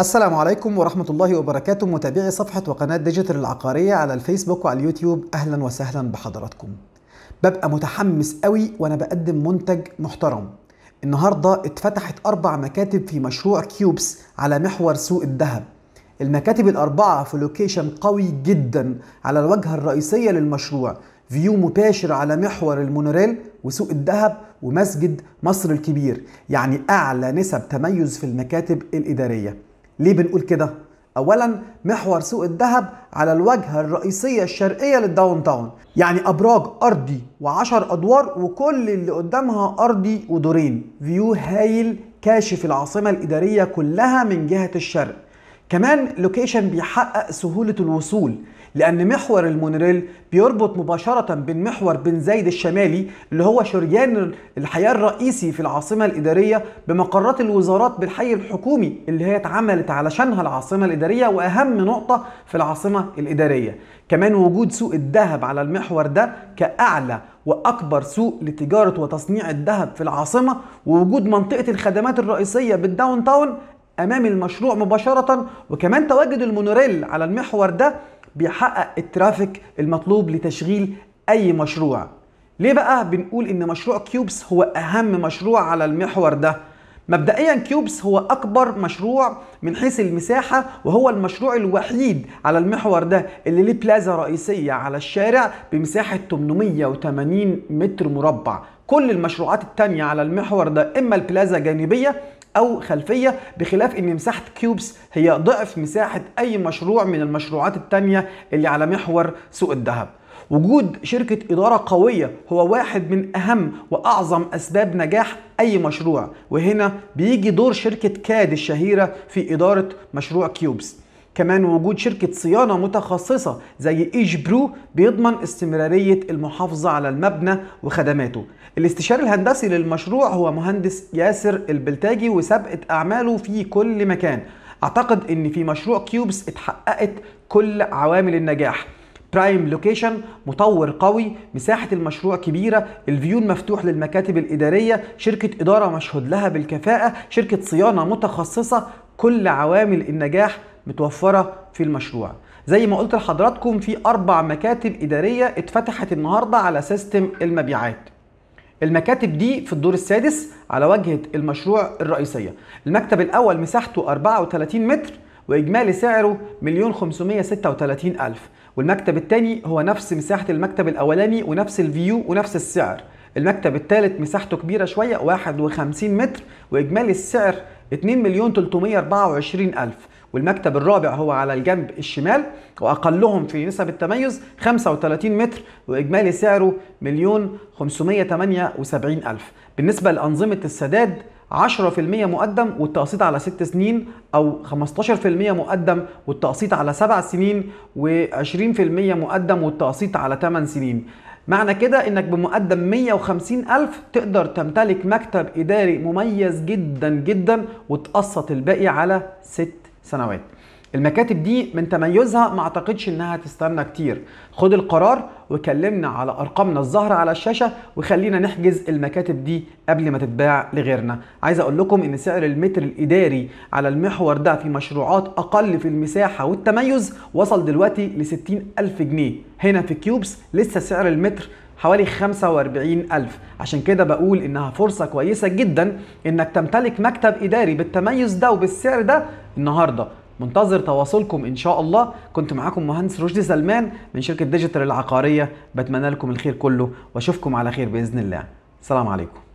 السلام عليكم ورحمة الله وبركاته متابعي صفحة وقناة ديجيتال العقارية على الفيسبوك وعلى اليوتيوب أهلا وسهلا بحضراتكم ببقى متحمس قوي وأنا بقدم منتج محترم النهاردة اتفتحت أربع مكاتب في مشروع كيوبس على محور سوق الذهب المكاتب الأربعة في لوكيشن قوي جدا على الواجهة الرئيسية للمشروع فيو مباشر على محور المونوريل وسوق الذهب ومسجد مصر الكبير يعني أعلى نسب تميز في المكاتب الإدارية ليه بنقول كده؟ اولا محور سوق الذهب على الواجهه الرئيسيه الشرقيه للداون تاون يعني ابراج ارضي و10 ادوار وكل اللي قدامها ارضي ودورين فيو هايل كاشف العاصمه الاداريه كلها من جهه الشرق كمان لوكيشن بيحقق سهولة الوصول لأن محور المونوريل بيربط مباشرة بين محور بن زايد الشمالي اللي هو شريان الحياة الرئيسي في العاصمة الإدارية بمقرات الوزارات بالحي الحكومي اللي هي اتعملت علشانها العاصمة الإدارية وأهم نقطة في العاصمة الإدارية كمان وجود سوق الذهب على المحور ده كأعلى واكبر سوق لتجاره وتصنيع الذهب في العاصمه ووجود منطقه الخدمات الرئيسيه بالداون تاون امام المشروع مباشره وكمان تواجد المونوريل على المحور ده بيحقق الترافيك المطلوب لتشغيل اي مشروع ليه بقى بنقول ان مشروع كيوبس هو اهم مشروع على المحور ده مبدئيا كيوبس هو اكبر مشروع من حيث المساحه وهو المشروع الوحيد على المحور ده اللي ليه بلازا رئيسيه على الشارع بمساحه 880 متر مربع كل المشروعات التانية على المحور ده إما البلازا جانبية او خلفيه بخلاف ان مساحه كيوبس هي ضعف مساحه اي مشروع من المشروعات التانيه اللي على محور سوق الذهب وجود شركة إدارة قوية هو واحد من أهم وأعظم أسباب نجاح أي مشروع وهنا بيجي دور شركة كاد الشهيرة في إدارة مشروع كيوبس كمان وجود شركة صيانة متخصصة زي ايش برو بيضمن استمرارية المحافظة على المبنى وخدماته الاستشاري الهندسي للمشروع هو مهندس ياسر البلتاجي وسابقة أعماله في كل مكان أعتقد إن في مشروع كيوبس اتحققت كل عوامل النجاح برايم لوكيشن مطور قوي مساحة المشروع كبيرة الفيو المفتوح للمكاتب الإدارية شركة إدارة مشهود لها بالكفاءة شركة صيانة متخصصة كل عوامل النجاح متوفره في المشروع زي ما قلت لحضراتكم في اربع مكاتب اداريه اتفتحت النهارده على سيستم المبيعات المكاتب دي في الدور السادس على واجهه المشروع الرئيسيه المكتب الاول مساحته 34 متر واجمالي سعره مليون الف والمكتب الثاني هو نفس مساحه المكتب الاولاني ونفس الفيو ونفس السعر المكتب الثالث مساحته كبيره شويه 51 متر واجمالي السعر 2 مليون 324 الف والمكتب الرابع هو على الجنب الشمال واقلهم في نسب التميز 35 متر واجمالي سعره مليون 578 الف بالنسبه لانظمه السداد 10% مقدم والتقسيط على 6 سنين او 15% مقدم والتقسيط على 7 سنين و20% مقدم والتقسيط على 8 سنين معنى كده انك بمقدم 150 ألف تقدر تمتلك مكتب إداري مميز جدا جدا وتقسط الباقي على 6 سنوات المكاتب دي من تميزها ما اعتقدش انها تستنى كتير خد القرار وكلمنا على ارقامنا الظاهره على الشاشه وخلينا نحجز المكاتب دي قبل ما تتباع لغيرنا عايز اقول لكم ان سعر المتر الاداري على المحور ده في مشروعات اقل في المساحه والتميز وصل دلوقتي ل 60000 جنيه هنا في كيوبس لسه سعر المتر حوالي 45 ألف عشان كده بقول انها فرصة كويسة جدا انك تمتلك مكتب اداري بالتميز ده وبالسعر ده النهارده منتظر تواصلكم ان شاء الله كنت معاكم مهندس رشدي سلمان من شركة ديجيتال العقارية بتمنى لكم الخير كله واشوفكم على خير باذن الله السلام عليكم